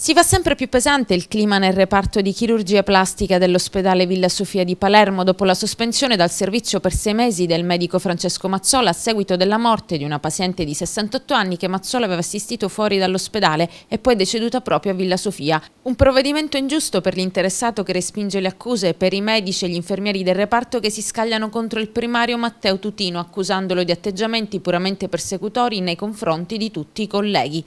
Si fa sempre più pesante il clima nel reparto di chirurgia plastica dell'ospedale Villa Sofia di Palermo dopo la sospensione dal servizio per sei mesi del medico Francesco Mazzola a seguito della morte di una paziente di 68 anni che Mazzola aveva assistito fuori dall'ospedale e poi deceduta proprio a Villa Sofia. Un provvedimento ingiusto per l'interessato che respinge le accuse e per i medici e gli infermieri del reparto che si scagliano contro il primario Matteo Tutino accusandolo di atteggiamenti puramente persecutori nei confronti di tutti i colleghi.